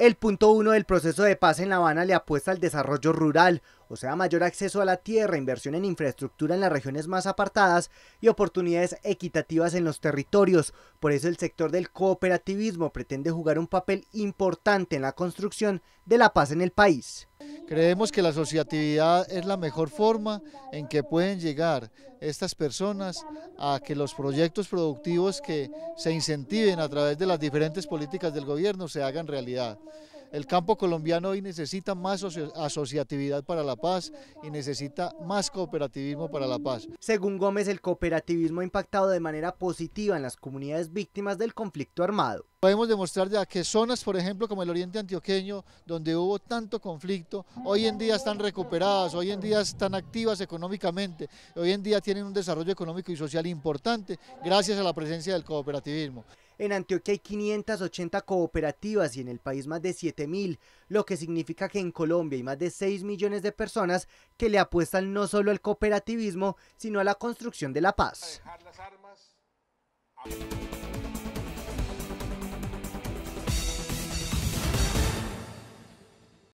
El punto uno del proceso de paz en La Habana le apuesta al desarrollo rural, o sea, mayor acceso a la tierra, inversión en infraestructura en las regiones más apartadas y oportunidades equitativas en los territorios. Por eso el sector del cooperativismo pretende jugar un papel importante en la construcción de la paz en el país. Creemos que la asociatividad es la mejor forma en que pueden llegar estas personas a que los proyectos productivos que se incentiven a través de las diferentes políticas del gobierno se hagan realidad. El campo colombiano hoy necesita más asociatividad para la paz y necesita más cooperativismo para la paz. Según Gómez, el cooperativismo ha impactado de manera positiva en las comunidades víctimas del conflicto armado. Podemos demostrar ya que zonas, por ejemplo, como el oriente antioqueño, donde hubo tanto conflicto, hoy en día están recuperadas, hoy en día están activas económicamente, hoy en día tienen un desarrollo económico y social importante gracias a la presencia del cooperativismo. En Antioquia hay 580 cooperativas y en el país más de 7.000, lo que significa que en Colombia hay más de 6 millones de personas que le apuestan no solo al cooperativismo, sino a la construcción de la paz.